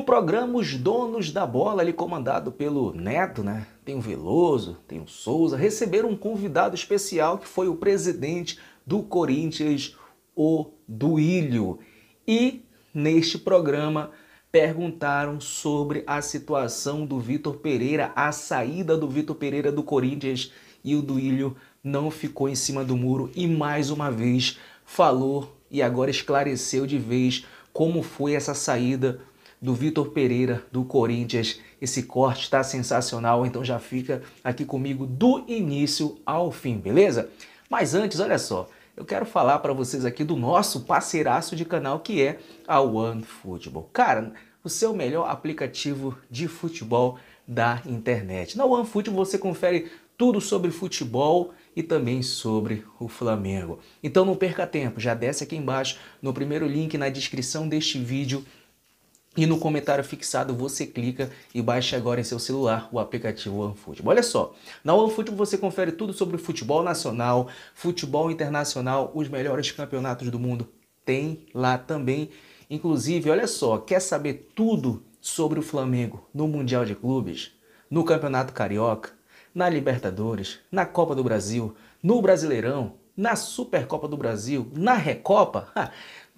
no programa Os Donos da Bola, ali comandado pelo Neto, né? Tem o Veloso, tem o Souza, receberam um convidado especial que foi o presidente do Corinthians, o Duílio. E neste programa perguntaram sobre a situação do Vitor Pereira, a saída do Vitor Pereira do Corinthians e o Duílio não ficou em cima do muro e mais uma vez falou e agora esclareceu de vez como foi essa saída do Vitor Pereira do Corinthians. Esse corte está sensacional, então já fica aqui comigo do início ao fim, beleza? Mas antes, olha só, eu quero falar para vocês aqui do nosso parceiraço de canal que é a OneFootball. Cara, o seu melhor aplicativo de futebol da internet. Na OneFootball você confere tudo sobre futebol e também sobre o Flamengo. Então não perca tempo, já desce aqui embaixo no primeiro link na descrição deste vídeo e no comentário fixado você clica e baixa agora em seu celular o aplicativo OneFootball. Olha só, na OneFootball você confere tudo sobre futebol nacional, futebol internacional, os melhores campeonatos do mundo tem lá também. Inclusive, olha só, quer saber tudo sobre o Flamengo no Mundial de Clubes, no Campeonato Carioca, na Libertadores, na Copa do Brasil, no Brasileirão, na Supercopa do Brasil, na Recopa?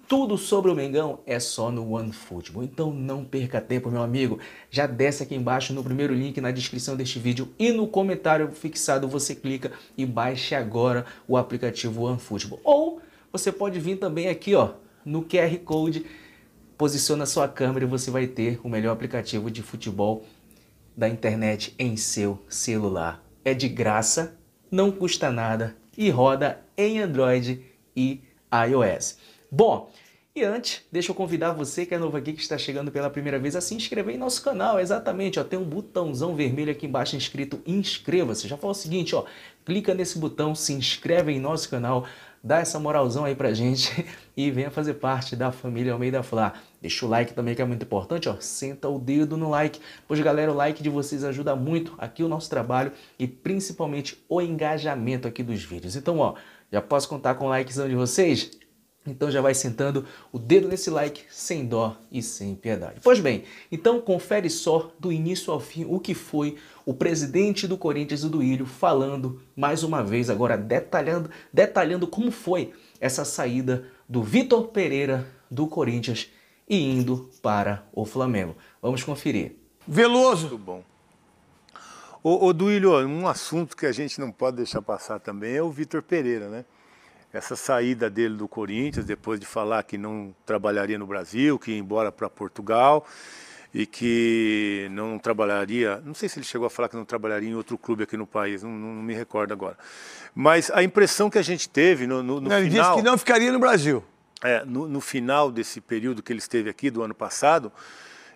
Tudo sobre o Mengão é só no OneFootball. Então não perca tempo, meu amigo. Já desce aqui embaixo no primeiro link na descrição deste vídeo e no comentário fixado você clica e baixe agora o aplicativo OneFootball. Ou você pode vir também aqui, ó, no QR Code, posiciona sua câmera e você vai ter o melhor aplicativo de futebol da internet em seu celular. É de graça, não custa nada e roda em Android e iOS. Bom, e antes, deixa eu convidar você que é novo aqui, que está chegando pela primeira vez, a se inscrever em nosso canal. Exatamente, ó, tem um botãozão vermelho aqui embaixo escrito inscreva-se. Já fala o seguinte, ó, clica nesse botão, se inscreve em nosso canal, dá essa moralzão aí pra gente e venha fazer parte da família Almeida Flá. Deixa o like também que é muito importante, ó, senta o dedo no like, pois galera, o like de vocês ajuda muito aqui o nosso trabalho e principalmente o engajamento aqui dos vídeos. Então, ó, já posso contar com o likezão de vocês? Então já vai sentando o dedo nesse like sem dó e sem piedade. Pois bem, então confere só do início ao fim o que foi o presidente do Corinthians e do Ilho falando mais uma vez agora detalhando, detalhando como foi essa saída do Vitor Pereira do Corinthians e indo para o Flamengo. Vamos conferir. Veloso. Muito bom. Ô, ô Duílio, um assunto que a gente não pode deixar passar também é o Vitor Pereira, né? essa saída dele do Corinthians, depois de falar que não trabalharia no Brasil, que ia embora para Portugal e que não trabalharia, não sei se ele chegou a falar que não trabalharia em outro clube aqui no país, não, não me recordo agora. Mas a impressão que a gente teve no, no, no não, final... Ele disse que não ficaria no Brasil. É, no, no final desse período que ele esteve aqui, do ano passado,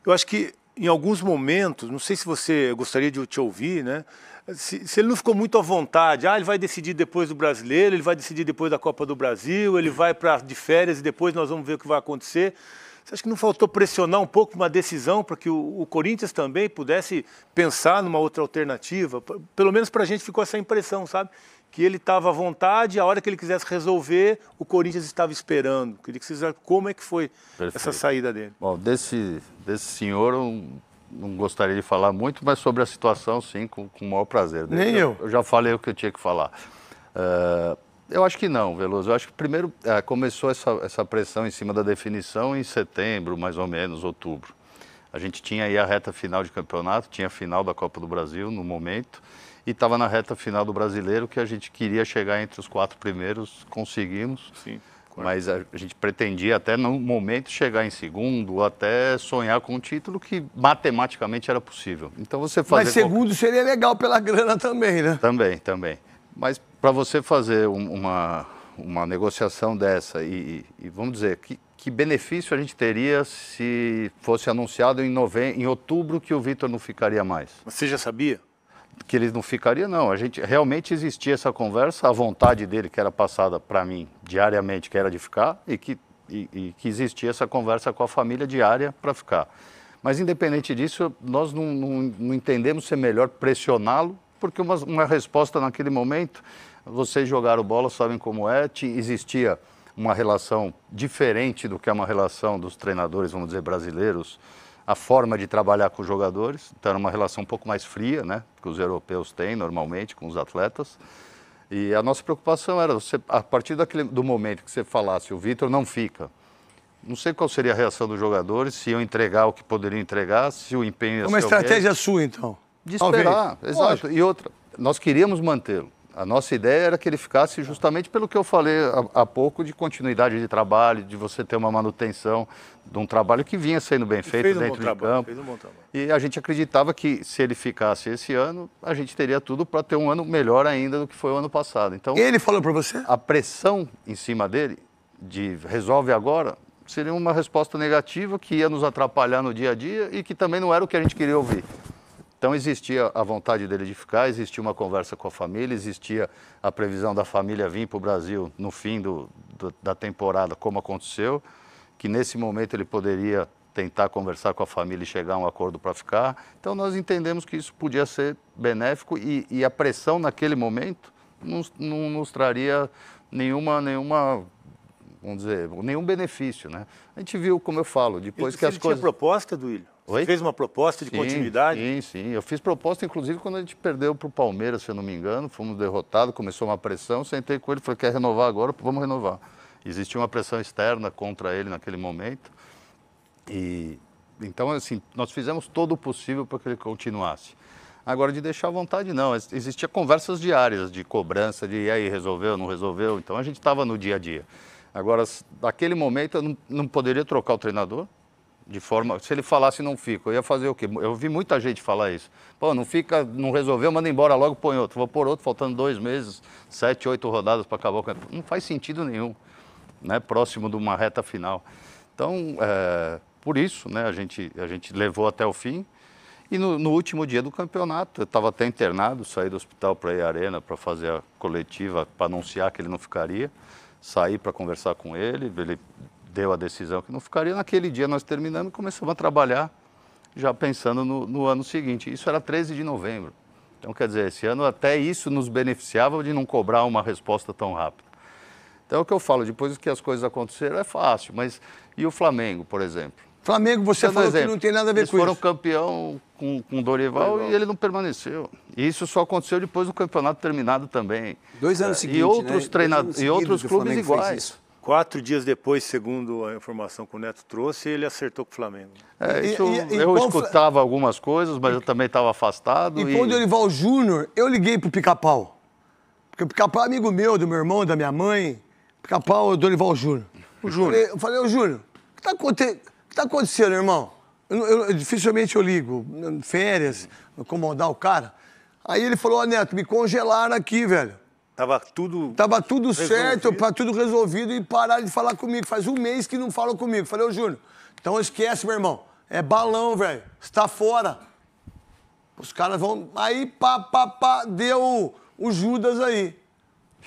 eu acho que em alguns momentos, não sei se você gostaria de te ouvir, né? Se, se, ele não ficou muito à vontade, ah, ele vai decidir depois do brasileiro, ele vai decidir depois da Copa do Brasil, ele vai para de férias e depois nós vamos ver o que vai acontecer. Você acha que não faltou pressionar um pouco uma decisão para que o, o Corinthians também pudesse pensar numa outra alternativa? Pelo menos para a gente ficou essa impressão, sabe? que ele estava à vontade, a hora que ele quisesse resolver, o Corinthians estava esperando. Queria que vocês como é que foi Perfeito. essa saída dele. Bom, desse, desse senhor eu não, não gostaria de falar muito, mas sobre a situação, sim, com, com o maior prazer. Nem eu, eu. Eu já falei o que eu tinha que falar. Uh, eu acho que não, Veloso. Eu acho que primeiro é, começou essa, essa pressão em cima da definição em setembro, mais ou menos, outubro. A gente tinha aí a reta final de campeonato, tinha a final da Copa do Brasil no momento, e estava na reta final do brasileiro que a gente queria chegar entre os quatro primeiros, conseguimos. Sim. Mas a gente pretendia até no momento chegar em segundo, até sonhar com um título que matematicamente era possível. Então você fazer Mas segundo qualquer... seria legal pela grana também, né? Também, também. Mas para você fazer um, uma, uma negociação dessa e, e, vamos dizer, que, que benefício a gente teria se fosse anunciado em, novembro, em outubro que o Vitor não ficaria mais? Você já sabia? Que ele não ficaria, não. A gente realmente existia essa conversa, a vontade dele que era passada para mim diariamente, que era de ficar, e que, e, e que existia essa conversa com a família diária para ficar. Mas independente disso, nós não, não, não entendemos ser melhor pressioná-lo porque uma, uma resposta naquele momento, vocês jogaram bola, sabem como é, existia uma relação diferente do que é uma relação dos treinadores, vamos dizer, brasileiros, a forma de trabalhar com os jogadores. Então era uma relação um pouco mais fria, né, que os europeus têm normalmente com os atletas. E a nossa preocupação era, você, a partir daquele, do momento que você falasse, o Vitor não fica, não sei qual seria a reação dos jogadores, se iam entregar o que poderiam entregar, se o empenho ia é Uma estratégia sua, então? de esperar. Exato. Lógico. E outra, nós queríamos mantê-lo. A nossa ideia era que ele ficasse justamente pelo que eu falei há, há, pouco de continuidade de trabalho, de você ter uma manutenção de um trabalho que vinha sendo bem feito um dentro do de campo. Fez um bom trabalho. E a gente acreditava que se ele ficasse esse ano, a gente teria tudo para ter um ano melhor ainda do que foi o ano passado. Então ele falou para você? A pressão em cima dele de resolve agora seria uma resposta negativa que ia nos atrapalhar no dia a dia e que também não era o que a gente queria ouvir. Então existia a vontade dele de ficar, existia uma conversa com a família, existia a previsão da família vir para o Brasil no fim do, do, da temporada, como aconteceu, que nesse momento ele poderia tentar conversar com a família e chegar a um acordo para ficar. Então nós entendemos que isso podia ser benéfico e, e a pressão naquele momento não, não nos traria nenhuma, nenhuma vamos dizer, nenhum benefício, né? A gente viu, como eu falo, depois que as coisas... Você proposta, Duílio? Oi? Você fez uma proposta de sim, continuidade? Sim, sim. Eu fiz proposta, inclusive, quando a gente perdeu para o Palmeiras, se eu não me engano, fomos derrotados, começou uma pressão, sentei com ele, falei, quer renovar agora? Vamos renovar. Existia uma pressão externa contra ele naquele momento e então, assim, nós fizemos todo o possível para que ele continuasse. Agora, de deixar à vontade, não. Existia conversas diárias de cobrança, de e aí, resolveu, não resolveu. Então, a gente estava no dia a dia. Agora, naquele momento, eu não, não poderia trocar o treinador de forma. Se ele falasse não fica, eu ia fazer o quê? Eu vi muita gente falar isso. Pô, não fica, não resolveu, manda embora logo, põe outro. Vou pôr outro, faltando dois meses, sete, oito rodadas para acabar o campeonato. Não faz sentido nenhum, né? Próximo de uma reta final. Então, é, por isso, né? A gente, a gente levou até o fim. E no, no último dia do campeonato, eu estava até internado, saí do hospital para ir à arena para fazer a coletiva, para anunciar que ele não ficaria saí para conversar com ele, ele deu a decisão que não ficaria. Naquele dia nós terminamos e começamos a trabalhar já pensando no, no, ano seguinte. Isso era 13 de novembro. Então, quer dizer, esse ano até isso nos beneficiava de não cobrar uma resposta tão rápida. Então, é o que eu falo, depois que as coisas aconteceram é fácil, mas e o Flamengo, por exemplo? Flamengo, você falou exemplo, que não tem nada a ver com isso. Eles foram campeão com, com Dorival Legal. e ele não permaneceu. E isso só aconteceu depois do campeonato terminado também. Dois anos é, seguintes, né? e outros né? treinadores E outros clubes iguais. Quatro dias depois, segundo a informação que o Neto trouxe, ele acertou com o Flamengo. É, isso, e, e, eu e escutava algumas coisas, mas eu também estava afastado. E, e... com o Dorival Júnior, eu liguei pro Pica-Pau. Porque o Pica-Pau é amigo meu, do meu irmão, da minha mãe. Pica-Pau é o Dorival Júnior. O Júnior. Eu falei, ô Júnior, o que está acontecendo? que está acontecendo, irmão? Eu, eu, dificilmente eu ligo, hum, férias, incomodar o cara. Aí ele falou, ó, oh, Neto, me congelaram aqui, velho. Tava tudo. Tava tudo resolvido. certo, para tudo resolvido e pararam de falar comigo. Faz um mês que não falam comigo. Falei, ô Júnior, então esquece, meu irmão. É balão, velho. Está fora. Os caras vão. Aí, pá, pá, pá, deu o Judas aí.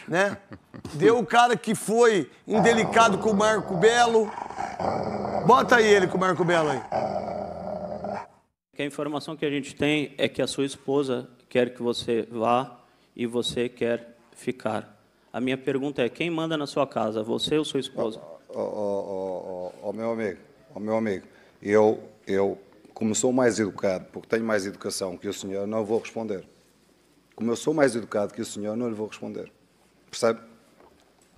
Né? Deu o cara que foi indelicado com o Marco Belo Bota aí ele com o Marco Belo aí. É a informação que a gente tem é que a sua esposa quer que você vá e você quer ficar. A minha pergunta é: quem manda na sua casa, você ou sua esposa? Ó, oh, oh, oh, meu amigo, ó, meu amigo, eu, eu, como sou mais educado, porque tenho mais educação que o senhor, não vou responder. Como eu sou mais educado que o senhor, não lhe vou responder. Percebe?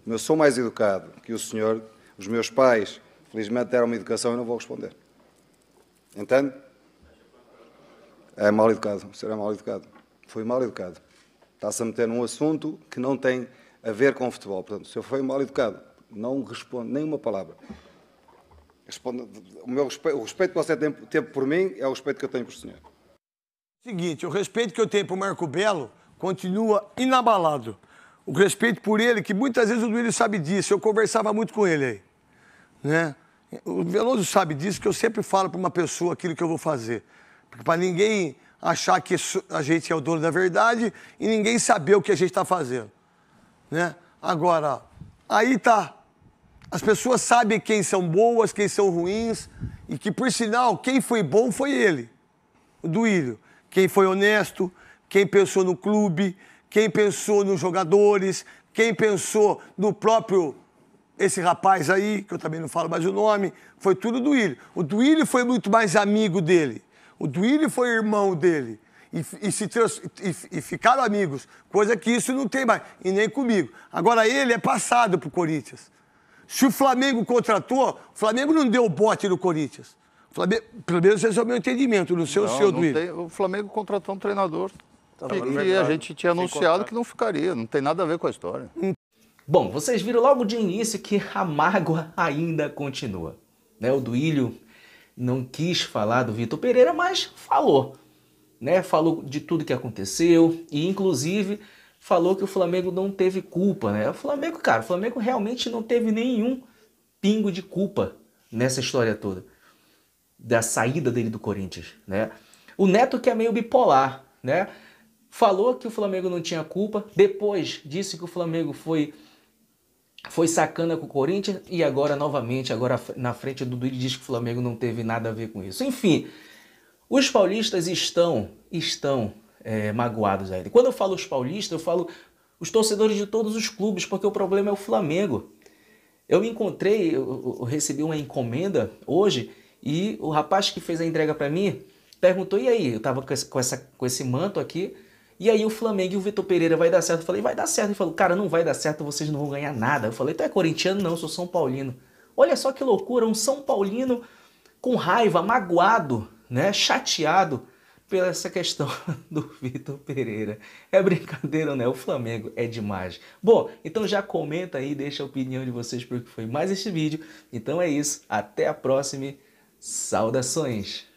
Como eu sou mais educado que o senhor, os meus pais Felizmente deram uma educação e não vou responder. Entende? É mal educado, o senhor é mal educado. Foi mal educado. Está-se a meter num assunto que não tem a ver com o futebol. Portanto, o senhor foi mal educado. Não responde nenhuma palavra. Responde, o, meu respeito, o respeito que você tem, teve por mim é o respeito que eu tenho por senhor. Seguinte, o respeito que eu tenho por Marco Belo continua inabalado. O respeito por ele, que muitas vezes o Duílio sabe disso, eu conversava muito com ele aí. Né? O Veloso sabe disso, que eu sempre falo para uma pessoa aquilo que eu vou fazer. para ninguém achar que a gente é o dono da verdade e ninguém saber o que a gente está fazendo. Né? Agora, aí tá. As pessoas sabem quem são boas, quem são ruins, e que, por sinal, quem foi bom foi ele, o Duílio. Quem foi honesto, quem pensou no clube, quem pensou nos jogadores, quem pensou no próprio esse rapaz aí, que eu também não falo mais o nome, foi tudo do Duílio. O Duílio foi muito mais amigo dele. O Duílio foi irmão dele. E, e, se trans, e, e, ficaram amigos, coisa que isso não tem mais, e nem comigo. Agora ele é passado para o Corinthians. Se o Flamengo contratou, o Flamengo não deu bote no Corinthians. Flamengo, pelo menos esse é o meu entendimento, não sei não, o seu, Duílio. O Flamengo contratou um treinador tá e a gente tinha anunciado que não ficaria, não tem nada a ver com a história. Não Bom, vocês viram logo de início que a mágoa ainda continua. Né? O Duílio não quis falar do Vitor Pereira, mas falou. Né? Falou de tudo que aconteceu e, inclusive, falou que o Flamengo não teve culpa. Né? O Flamengo, cara, o Flamengo realmente não teve nenhum pingo de culpa nessa história toda. Da saída dele do Corinthians. Né? O Neto, que é meio bipolar, né? falou que o Flamengo não tinha culpa, depois disse que o Flamengo foi foi sacana com o Corinthians e agora novamente, agora na frente do Dudu diz que o Flamengo não teve nada a ver com isso. Enfim, os paulistas estão, estão é, magoados ainda. Quando eu falo os paulistas, eu falo os torcedores de todos os clubes, porque o problema é o Flamengo. Eu me encontrei, eu, eu recebi uma encomenda hoje e o rapaz que fez a entrega para mim perguntou: e aí? Eu estava com, essa, com esse manto aqui. E aí o Flamengo e o Vitor Pereira vai dar certo. Eu falei, vai dar certo. Ele falou, cara, não vai dar certo, vocês não vão ganhar nada. Eu falei, tu é corintiano? Não, sou São Paulino. Olha só que loucura, um São Paulino com raiva, magoado, né? Chateado pela essa questão do Vitor Pereira. É brincadeira, né? O Flamengo é demais. Bom, então já comenta aí, deixa a opinião de vocês porque foi mais este vídeo. Então é isso, até a próxima. Saudações!